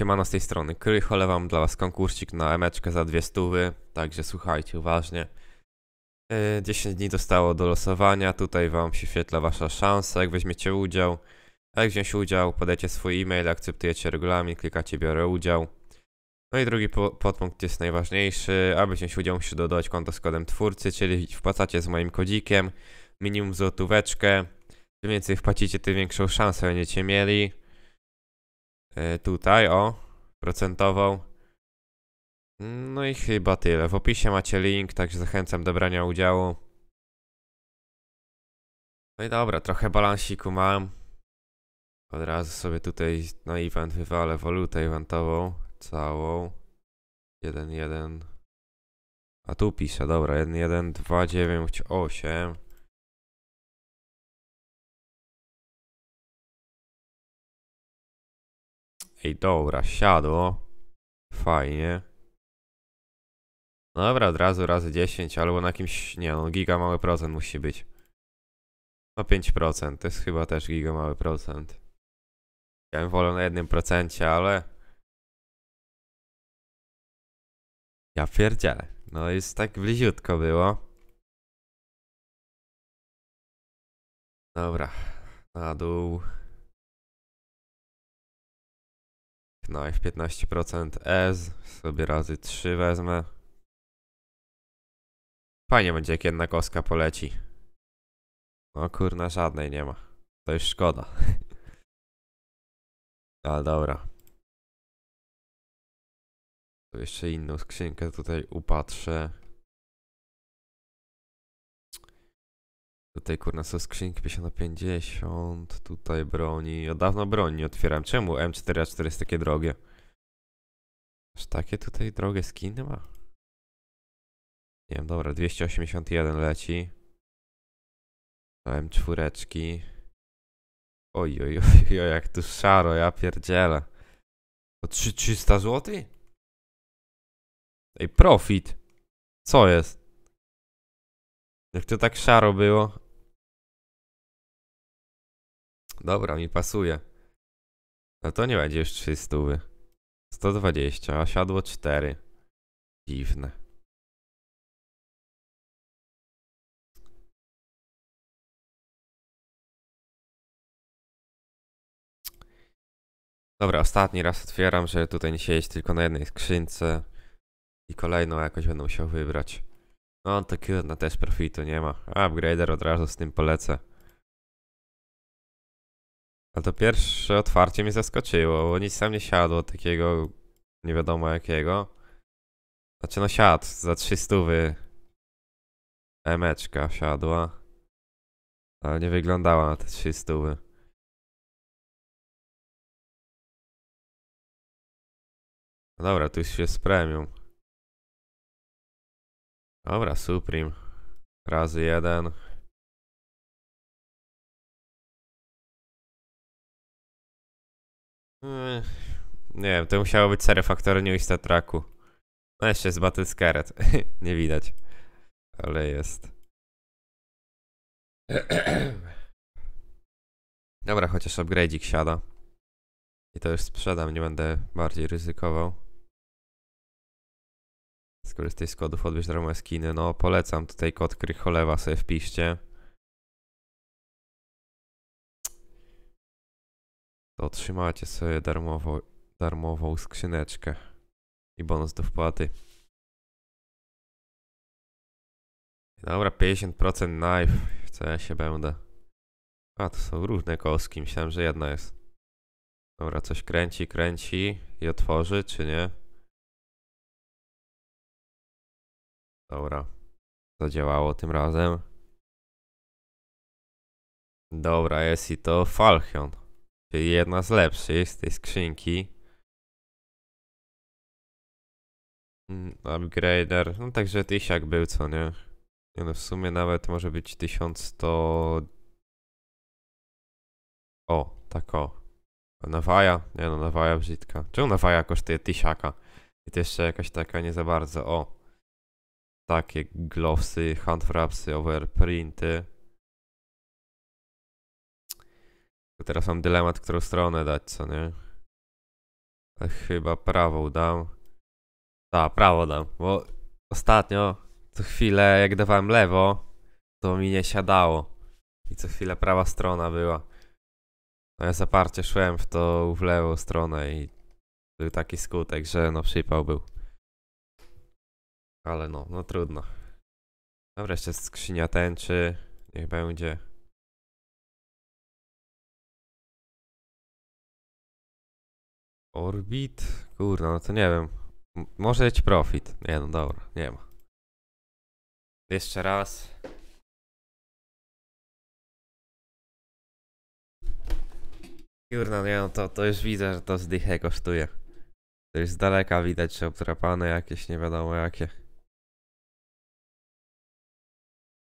Siemano z tej strony Krycho, wam dla was konkursik na emeczkę za dwie stówy, także słuchajcie uważnie. 10 e, dni dostało do losowania, tutaj wam się świetla wasza szansa, jak weźmiecie udział. jak wziąć udział, podajcie swój e-mail, akceptujecie regulamin, klikacie biorę udział. No i drugi po podpunkt jest najważniejszy, aby wziąć udział musisz dodać konto z kodem twórcy, czyli wpłacacie z moim kodzikiem minimum złotóweczkę. Im więcej wpłacicie, tym większą szansę będziecie mieli. E, tutaj, o, procentową. No i chyba tyle. W opisie macie link, także zachęcam do brania udziału. No i dobra, trochę balansiku mam. Od razu sobie tutaj na no, event wywalę walutę eventową całą. 1, 1. A tu piszę, dobra, 1, 1, 2, 9, 8. Ej, dobra, siadło. Fajnie. No dobra, od razu razy 10, albo na jakimś... Nie, no giga mały procent musi być. No 5%, to jest chyba też giga mały procent. Ja bym wolał na jednym ale... Ja pierdzielę. No jest tak bliziutko było. Dobra, na dół. No i w 15% S sobie razy 3 wezmę. Fajnie będzie, jak jedna kostka poleci. No kurna, żadnej nie ma. To już szkoda. Ale dobra. Tu jeszcze inną skrzynkę tutaj upatrzę. Tutaj kurna są skrzynki 50 na 50, tutaj broni. Od dawno broni nie otwieram. Czemu M4A4 jest takie drogie? Aż takie tutaj drogie skiny ma? Nie wiem, dobra, 281 leci. M4. Oj, oj, oj, oj, jak tu szaro, ja pierdzielę. O 3, 300 zł? Ej, profit. Co jest? Jak to tak szaro było? Dobra, mi pasuje. No to nie będzie już 300. 120, a siadło 4. Dziwne. Dobra, ostatni raz otwieram, że tutaj nie siedzieć tylko na jednej skrzynce i kolejną jakoś będę musiał wybrać. No, to Kirna też profitu nie ma. Upgrader od razu z tym polecę. Ale no to pierwsze otwarcie mnie zaskoczyło, bo nic tam nie siadło takiego nie wiadomo jakiego. Znaczy no siadł, za 300 emeczka siadła. Ale nie wyglądała na te 300 no Dobra, tu już jest premium. Dobra, Supreme. Razy jeden. nie wiem, to musiało być serio Factory New Traku. No jeszcze z Battle Scaret. nie widać. Ale jest. Dobra, chociaż upgrade'ik siada. I to już sprzedam, nie będę bardziej ryzykował. Skorzystaj z kodów, odbierz darmowe skiny. No, polecam tutaj kod Krycholewa sobie wpiszcie. otrzymacie sobie darmowo, darmową skrzyneczkę i bonus do wpłaty. Dobra, 50% knife, co ja się będę. A, to są różne koski, myślałem, że jedna jest. Dobra, coś kręci, kręci i otworzy, czy nie? Dobra, zadziałało tym razem. Dobra, jest i to Falchion. Czyli jedna z lepszych z tej skrzynki. Mm, upgrader. No także tysiak był, co nie? nie no, w sumie nawet może być 1100... O, tak o. Nawaja? Nie no, nawaja brzydka. Czemu nawaja kosztuje tysiaka? I to jeszcze jakaś taka nie za bardzo. O. Takie glowsy, handwrapsy, overprinty. Teraz mam dylemat, którą stronę dać, co nie? Chyba prawą dam. Tak, prawo dam, bo ostatnio co chwilę jak dawałem lewo, to mi nie siadało. I co chwilę prawa strona była. No ja zaparcie szłem w to w lewą stronę i był taki skutek, że no przypał był. Ale no, no trudno. Dobra, jeszcze skrzynia tęczy. Niech będzie. Orbit? kurno, no to nie wiem. M może być profit. Nie no, dobra, nie ma. Jeszcze raz. Kurno, nie no, to, to już widzę, że to zdychę kosztuje. To już z daleka widać, że obtrapane jakieś, nie wiadomo jakie.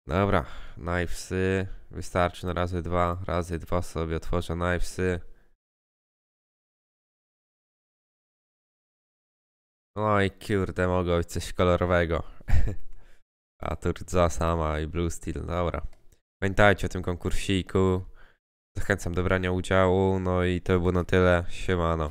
Dobra, knivesy. Wystarczy na razy dwa. Razy dwa sobie otworzę knivesy. No i kurde, mogło być coś kolorowego. A rdza sama i Blue Steel, dobra. Pamiętajcie o tym konkursiku. Zachęcam do brania udziału. No i to było na tyle. Siemano.